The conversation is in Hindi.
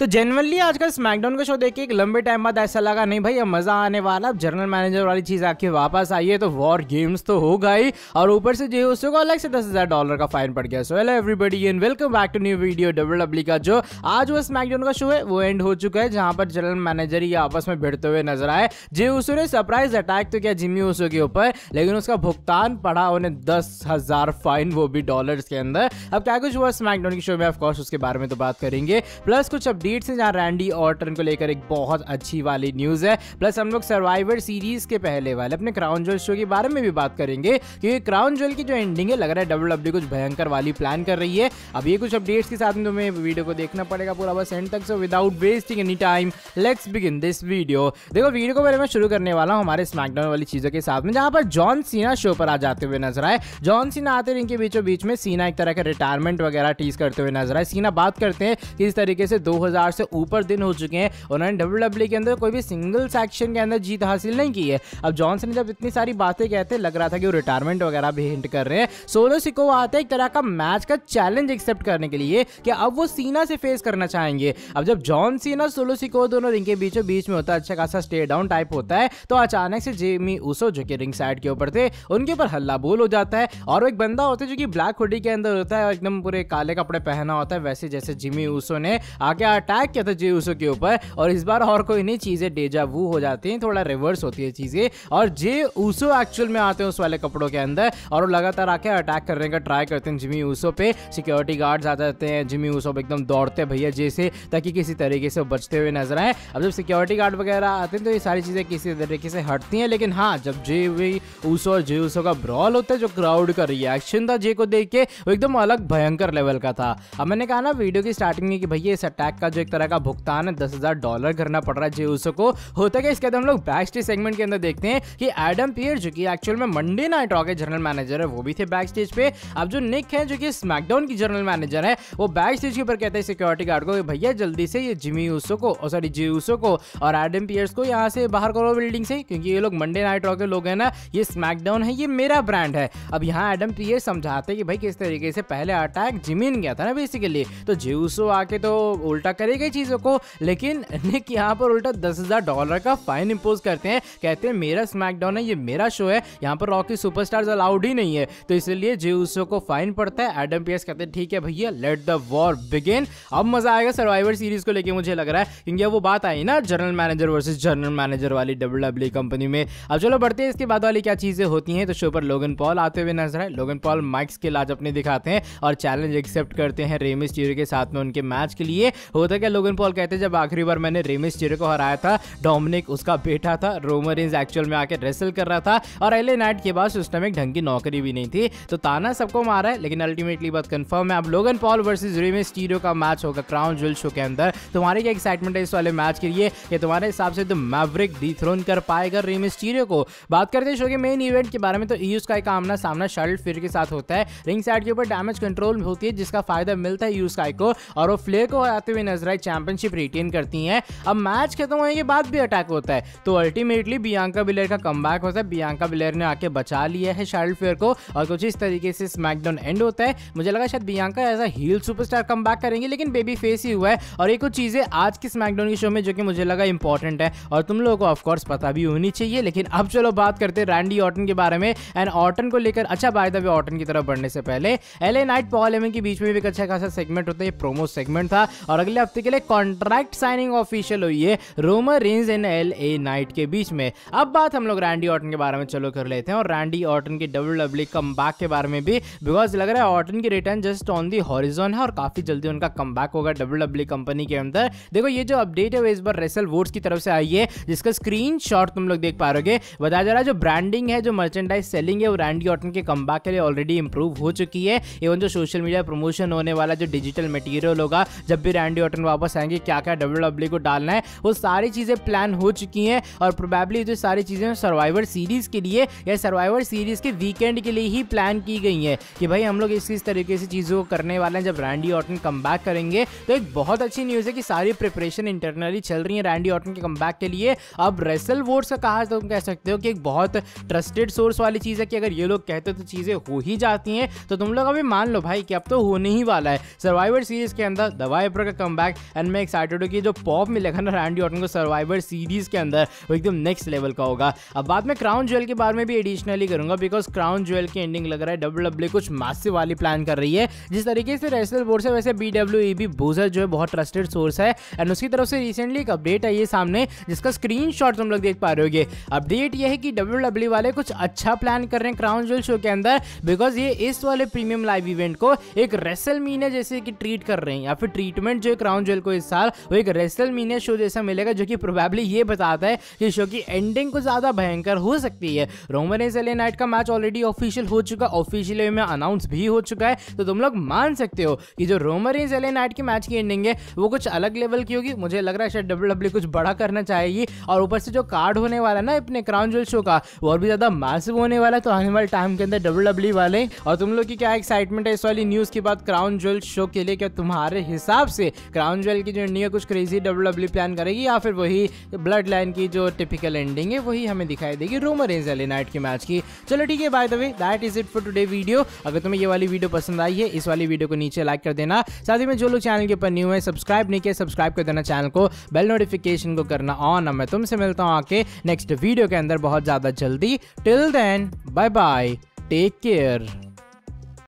तो जनरली आजकल स्मैकडाउन का शो देखिए एक लंबे टाइम बाद ऐसा लगा नहीं भाई अब मजा आने वाला अब जनरल मैनेजर वाली चीज आके वापस आई है तो वॉर गेम्स तो हो गई और ऊपर से जो उसको अलग से दस हजार डॉलर का फाइन पड़ गया so hello everybody and welcome back to new video W W का जो आज वो स्मैकडाउन का शो है वो एंड हो चुका है जहां पर जनरल मैनेजर ही आपस में भिड़ते हुए नजर आए जे उसो ने सरप्राइज अटैक तो किया जिमी उसो के ऊपर लेकिन उसका भुगतान पड़ा उन्हें दस हजार फाइन वो भी डॉलर के अंदर अब क्या कुछ हुआ स्मैकडाउन के शो में ऑफकोर्स उसके बारे में तो बात करेंगे प्लस कुछ अपडेट अपडेट हैं जहाँ रैंडी ऑर्टन को लेकर एक बहुत अच्छी वाली न्यूज़ है प्लस हम लोग सर्वाइवर सीरीज के पहले वाले अपने क्राउन ज्वेल शो के बारे में भी बात करेंगे क्योंकि क्राउन ज्वेल की जो एंडिंग है लग रहा है डब्ल्यू डब्ल्यू कुछ भयंकर वाली प्लान कर रही है अब ये कुछ अपडेट्स के साथ में तुम्हें वीडियो को देखना पड़ेगा पूरा बस एंड तक so without wasting any time let's begin this video देखो वीडियो को पहले मैं शुरू करने वाला हूँ हमारे स्मैकडाउन वाली चीज़ों के साथ में जहाँ पर जॉन सीना शो पर आ जाते हुए नजर आए जॉन सीना आते इनके बीचों बीच में सीना एक तरह का रिटायरमेंट वगैरह टीज करते हुए नजर आए सीना बात करते हैं कि इस तरीके से 2000 हज़ार से ऊपर दिन हो चुके हैं उन्होंने डब्ल्यू डब्ल्यू e के अंदर कोई भी सिंगल सेक्शन के अंदर जीत हासिल नहीं की है अब जॉनसन जब इतनी सारी बातें कहते लग रहा था कि वो रिटायरमेंट वगैरह भी हिंट कर रहे हैं सोलो सिको आते है एक तरह का मैच का चैलेंज एक्सेप्ट करने के लिए कि अब वो सीना से फेस करना चाहेंगे अब जब जॉन सीना सोलो सिको दोनों रिंग के बीचों बीच में होता है अच्छा खासा स्टे डाउन टाइप होता है तो अचानक से जेमी उसो जो कि रिंग साइड के ऊपर थे उनके ऊपर हल्ला बोल हो जाता है और एक बंदा होता है जो कि ब्लैक हुडी के अंदर होता है एकदम पूरे काले कपड़े पहना होता है वैसे जैसे जिमी उसो ने आके अटैक किया था जेउसो के ऊपर और इस बार और कोई नहीं चीज़ें डेजा वू हो जाती हैं थोड़ा रिवर्स होती है चीज़ें और जे ऊसो एक्चुअल में आते हैं उस वाले कपड़ों के अंदर और वो लगातार आके अटैक करने का ट्राई करते हैं जिमी ऊसो पे सिक्योरिटी गार्ड आ जाते हैं जिमी ऊसो पे एकदम दौड़ते भैया जैसे ताकि किसी तरीके से बचते हुए नजर आए अब जब सिक्योरिटी गार्ड वगैरह आते हैं तो ये सारी चीज़ें किसी तरीके से हटती हैं लेकिन हाँ जब जे वी ऊसो और जे ऊसो का ब्रॉल होता है जो क्राउड का रिएक्शन था जे को देख के वो एकदम अलग भयंकर लेवल का था अब मैंने कहा ना वीडियो की स्टार्टिंग में कि भैया इस अटैक का मुझे एक तरह का भुगतान दस हजार डॉलर करना पड़ रहा है जेउस को होता क्या इसके बाद हम लोग बैक सेगमेंट के अंदर देखते हैं कि एडम पियर जो कि एक्चुअल में मंडे नाइट रॉ के जनरल मैनेजर है वो भी थे बैक स्टेज पे अब जो निक है जो कि स्मैकडाउन की जनरल मैनेजर है वो बैक स्टेज के ऊपर कहते हैं सिक्योरिटी गार्ड को भैया जल्दी से ये जिमी ऊसो को सॉरी जी ऊसो को और एडम पियर्स को यहाँ से बाहर करो बिल्डिंग से क्योंकि ये लोग मंडे नाइट रॉ के लोग हैं ना ये स्मैकडाउन है ये मेरा ब्रांड है अब यहाँ एडम पियर्स समझाते कि भाई किस तरीके से पहले अटैक जिमिन गया था ना बेसिकली तो जेऊसो आके तो उल्टा कर करी गई चीज़ों को लेकिन निक यहाँ पर उल्टा दस हज़ार डॉलर का फाइन इम्पोज करते हैं कहते हैं मेरा स्मैकडाउन है ये मेरा शो है यहाँ पर रॉकी सुपरस्टार्स अलाउड ही नहीं है तो इसलिए जे उसो को फाइन पड़ता है एडम पीएस कहते हैं ठीक है भैया लेट द वॉर बिगेन अब मजा आएगा सर्वाइवर सीरीज को लेकर मुझे लग रहा है क्योंकि वो बात आई ना general manager versus general manager वाली डब्ल्यू डब्ल्यू कंपनी में अब चलो बढ़ते हैं इसके बाद वाली क्या चीजें होती हैं तो शो पर लोगन पॉल आते हुए नजर आए लोगन पॉल माइक्स के लाज अपने दिखाते हैं और चैलेंज एक्सेप्ट करते हैं रेमिस टीरो के साथ में उनके मैच के लिए हो होता है क्या लोगन पॉल कहते हैं जब आखिरी बार मैंने रेमिस चिरे को हराया था डोमिनिक उसका बेटा था रोमरिंस एक्चुअल में आके रेसल कर रहा था और एले नाइट के बाद उस टाइम एक ढंग की नौकरी भी नहीं थी तो ताना सबको मारा है लेकिन अल्टीमेटली बात कंफर्म है अब लोगन पॉल वर्सेज रेमिस चिरो का मैच होगा क्राउन जुल शो के अंदर तुम्हारी क्या एक्साइटमेंट है इस वाले मैच के लिए कि तुम्हारे हिसाब से तो मैवरिक डिथ्रोन कर पाएगा रेमिस चिरो को बात करते हैं शो के मेन इवेंट के बारे में तो यूज का एक आमना सामना शर्ल्ड फिर के साथ होता है रिंग साइड के ऊपर डैमेज कंट्रोल होती है जिसका फायदा मिलता है यूज को और वो फ्ले को आते हुए बेजराइट चैंपियनशिप रिटेन करती हैं अब मैच खत्म होने के बाद भी अटैक होता है तो अल्टीमेटली बियांका बिलेर का कम होता है बियांका बिलेर ने आके बचा लिया है शार्ल फेयर को और कुछ इस तरीके से स्मैकडाउन एंड होता है मुझे लगा शायद Bianca as a heel superstar come करेंगे लेकिन बेबी फेस ही हुआ है और एक कुछ चीज़ें आज की स्मैकडाउन के शो में जो कि मुझे लगा इंपॉर्टेंट है और तुम लोगों को ऑफकोर्स पता भी होनी चाहिए लेकिन अब चलो बात करते हैं रैंडी ऑटन के बारे में एंड ऑटन को लेकर अच्छा बाय दबे ऑटन की तरफ बढ़ने से पहले एल ए नाइट पॉल एमन के बीच में भी एक अच्छा खासा सेगमेंट होता है प्रोमो सेगमेंट था और अगले हफ्ते के लिए कॉन्ट्रैक्ट साइनिंग ऑफिशियल हुई है Roman Reigns and L A Knight के बीच में अब बात हम लोग रैंडी ऑटन के बारे में चलो कर लेते हैं और रैंडी ऑटन के डब्ल्यू डब्ल्यू कम के बारे में भी बिकॉज लग रहा है ऑटन की return just on the horizon है और काफी जल्दी उनका कम होगा डब्ल्यू डब्ल्यू कंपनी के अंदर देखो ये जो अपडेट है इस बार रेसल वोट्स की तरफ से आई है जिसका स्क्रीन तुम लोग देख पा रहे बताया जा रहा है जो ब्रांडिंग है जो मर्चेंडाइज सेलिंग है वो रैंडी ऑटन के कम के लिए ऑलरेडी इंप्रूव हो चुकी है इवन जो सोशल मीडिया प्रमोशन होने वाला जो डिजिटल मटेरियल होगा जब भी रैंडी ऑटन कैप्टन वापस आएंगे क्या क्या डब्ल्यू डब्ल्यू को डालना है वो सारी चीज़ें प्लान हो चुकी हैं और प्रोबेबली जो सारी चीज़ें सर्वाइवर सीरीज़ के लिए या सर्वाइवर सीरीज़ के वीकेंड के लिए ही प्लान की गई हैं कि भाई हम लोग इस किस तरीके से चीज़ों को करने वाले हैं जब रैंडी ऑटन कम करेंगे तो एक बहुत अच्छी न्यूज़ है कि सारी प्रिपरेशन इंटरनली चल रही है रैंडी ऑटन के कम के लिए अब रेसल वोट्स का कहा तुम तो कह सकते हो कि एक बहुत ट्रस्टेड सोर्स वाली चीज़ है कि अगर ये लोग कहते तो चीज़ें हो ही जाती हैं तो तुम लोग अभी मान लो भाई कि अब तो होने ही वाला है सर्वाइवर सीरीज के अंदर दवाई एब्रो का कम बैक एंड मैं एक्साइटेड हूँ कि जो पॉप मिलेगा ना रैंडी ऑटन को सर्वाइवर सीरीज के अंदर वो एकदम नेक्स्ट लेवल का होगा अब बाद में क्राउन ज्वेल के बारे में भी एडिशनली करूंगा बिकॉज क्राउन ज्वेल की एंडिंग लग रहा है डब्ल्यू डब्ल्यू कुछ मैसिव वाली प्लान कर रही है जिस तरीके से रेसलर बोर्ड से वैसे बी डब्ल्यू ई भी बूजर जो है बहुत ट्रस्टेड सोर्स है एंड उसकी तरफ से रिसेंटली एक अपडेट आई है सामने जिसका स्क्रीन तुम लोग देख पा रहे होगे अपडेट यह है कि डब्ल्यू डब्ल्यू वाले कुछ अच्छा प्लान कर रहे हैं क्राउन ज्वेल शो के अंदर बिकॉज ये इस वाले प्रीमियम लाइव इवेंट को एक रेसल मीना जैसे कि ट्रीट कर रहे हैं या फिर ट्रीटमेंट जो है क्राउन क्राउन ज्वेल को इस साल वो एक रेसल मीनिया शो जैसा मिलेगा जो कि प्रोबेबली ये बताता है कि शो की एंडिंग को ज़्यादा भयंकर हो सकती है रोमन एस एल नाइट का मैच ऑलरेडी ऑफिशियल हो चुका ऑफिशियल में अनाउंस भी हो चुका है तो तुम लोग मान सकते हो कि जो रोमन एस एल नाइट की मैच की एंडिंग है वो कुछ अलग लेवल की होगी मुझे लग रहा है शायद डब्ल्यू e कुछ बड़ा करना चाहेगी और ऊपर से जो कार्ड होने वाला है ना अपने क्राउन ज्वेल शो का वो और भी ज़्यादा मैसिव होने वाला है तो आने वाले टाइम के अंदर डब्ल्यू डब्ल्यू e वाले और तुम लोग की क्या एक्साइटमेंट है इस वाली न्यूज़ के बाद क्राउन ज्वेल शो के लिए क्या तुम्हारे हिसाब से क्राउन क्राउन ज्वेल की जो एंडिंग है कुछ क्रेजी डब्ल्यू डब्ल्यू प्लान करेगी या फिर वही ब्लड लाइन की जो टिपिकल एंडिंग है वही हमें दिखाई देगी रोमर है एल नाइट के मैच की चलो ठीक है by the way that is it for today video अगर तुम्हें ये वाली वीडियो पसंद आई है इस वाली वीडियो को नीचे लाइक कर देना साथ ही में जो लोग चैनल के ऊपर न्यू है सब्सक्राइब नहीं किया सब्सक्राइब कर देना चैनल को बेल नोटिफिकेशन को करना ऑन अब मैं तुमसे मिलता हूँ आके नेक्स्ट वीडियो के अंदर बहुत ज़्यादा जल्दी till then bye bye take care